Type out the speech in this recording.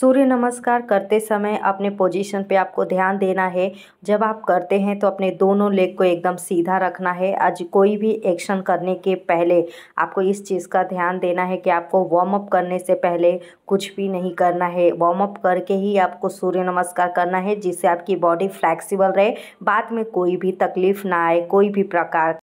सूर्य नमस्कार करते समय अपने पोजीशन पे आपको ध्यान देना है जब आप करते हैं तो अपने दोनों लेग को एकदम सीधा रखना है आज कोई भी एक्शन करने के पहले आपको इस चीज़ का ध्यान देना है कि आपको वार्म अप करने से पहले कुछ भी नहीं करना है वार्म अप करके ही आपको सूर्य नमस्कार करना है जिससे आपकी बॉडी फ्लैक्सीबल रहे बाद में कोई भी तकलीफ़ ना आए कोई भी प्रकार